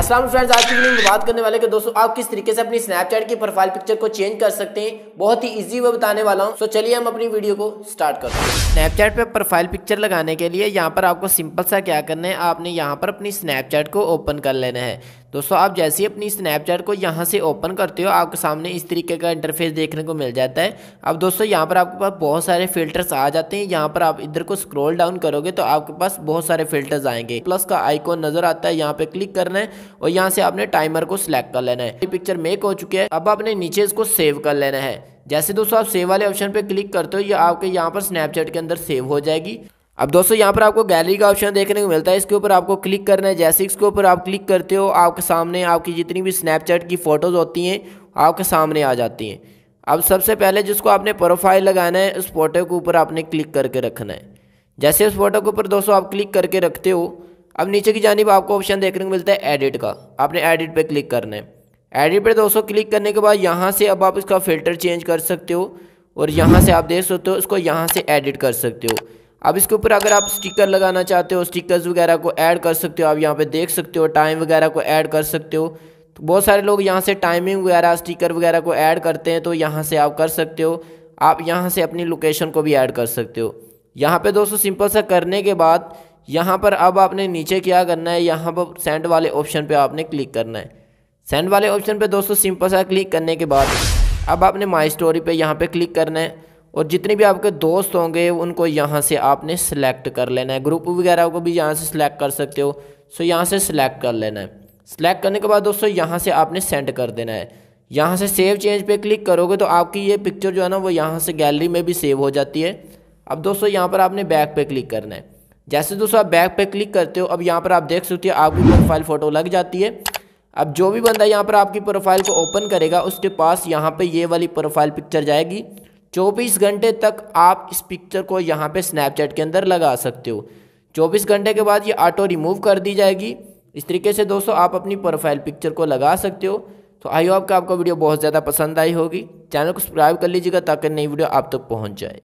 Aslam friends आज की video में बात करने वाले के दोस्तों आप किस तरीके से अपनी स्नैपचैट की प्रोफाइल पिक्चर को चेंज कर सकते हैं बहुत ही इजी वे बताने वाला हूं सो चलिए हम अपनी वीडियो को स्टार्ट करते हैं स्नैपचैट पे प्रोफाइल पिक्चर लगाने के लिए यहाँ पर आपको सिंपल सा क्या करना है आपने यहाँ पर अपनी स्नैपचैट को ओपन कर लेना है दोस्तों आप जैसे ही अपनी स्नैपचैट को यहाँ से ओपन करते हो आपके सामने इस तरीके का इंटरफेस देखने को मिल जाता है अब दोस्तों यहाँ पर आपके पास बहुत सारे फिल्टर्स आ जाते हैं यहाँ पर आप इधर को स्क्रॉल डाउन करोगे तो आपके पास बहुत सारे फिल्टर्स आएंगे प्लस का आइकॉन नजर आता है यहाँ पे क्लिक करना है और यहाँ से आपने टाइमर को सिलेक्ट कर लेना है पिक्चर मेक हो चुकी है अब आपने नीचे इसको सेव कर लेना है जैसे दोस्तों आप सेव वाले ऑप्शन पे क्लिक करते हो ये आपके यहाँ पर स्नैपचैट के अंदर सेव हो जाएगी अब दोस्तों यहाँ पर आपको गैलरी का ऑप्शन देखने को मिलता है इसके ऊपर आपको क्लिक करना है जैसे इसके ऊपर आप क्लिक करते हो आपके सामने आपकी जितनी भी स्नैपचैट की फ़ोटोज़ होती हैं आपके सामने आ जाती हैं अब सबसे पहले जिसको आपने प्रोफाइल लगाना है उस फोटो के ऊपर आपने क्लिक करके रखना है जैसे उस फोटो के ऊपर दोस्तों आप क्लिक करके रखते हो अब नीचे की जानब आपको ऑप्शन देखने को मिलता है एडिट का आपने एडिट पर क्लिक करना है एडिट पर दोस्तों क्लिक करने के बाद यहाँ से अब आप इसका फ़िल्टर चेंज कर सकते हो और यहाँ से आप देख सकते हो इसको यहाँ से एडिट कर सकते हो अब इसके ऊपर अगर आप स्टिकर लगाना चाहते हो स्टिकर्स वगैरह को ऐड कर सकते हो आप यहाँ पे देख सकते हो टाइम वगैरह को ऐड कर सकते हो तो बहुत सारे लोग यहाँ से टाइमिंग वगैरह स्टिकर वगैरह को ऐड करते हैं तो यहाँ से आप कर सकते हो आप यहाँ से अपनी लोकेशन को भी ऐड कर सकते हो यहाँ पे दोस्तों सिंपल सा करने के बाद यहाँ पर अब आपने नीचे क्या करना है यहाँ पर सेंड वाले ऑप्शन पर आपने क्लिक करना है सेंड वाले ऑप्शन पर दोस्तों सिंपल सा क्लिक करने के बाद अब आपने माई स्टोरी पर यहाँ पर क्लिक करना है और जितने भी आपके दोस्त होंगे उनको यहाँ से आपने सेलेक्ट कर लेना है ग्रुप वगैरह को भी यहाँ से सिलेक्ट कर सकते हो सो यहाँ से सिलेक्ट कर लेना है सिलेक्ट करने के बाद दोस्तों यहाँ से आपने सेंड कर देना है यहाँ से सेव चेंज पे क्लिक करोगे तो आपकी ये पिक्चर जो है ना वो यहाँ से गैलरी में भी सेव हो जाती है अब दोस्तों यहाँ पर आपने बैक पे क्लिक करना है जैसे दोस्तों आप बैक पे क्लिक करते हो अब यहाँ पर आप देख सकते हो आपकी प्रोफाइल फ़ोटो लग जाती है अब जो भी बंदा यहाँ पर आपकी प्रोफाइल को ओपन करेगा उसके पास यहाँ पर ये वाली प्रोफाइल पिक्चर जाएगी चौबीस घंटे तक आप इस पिक्चर को यहाँ पर स्नैपचैट के अंदर लगा सकते हो चौबीस घंटे के बाद ये ऑटो रिमूव कर दी जाएगी इस तरीके से दोस्तों आप अपनी प्रोफाइल पिक्चर को लगा सकते हो तो आई होप कि आपको वीडियो बहुत ज़्यादा पसंद आई होगी चैनल को सब्सक्राइब कर लीजिएगा ताकि नई वीडियो आप तक तो पहुँच जाए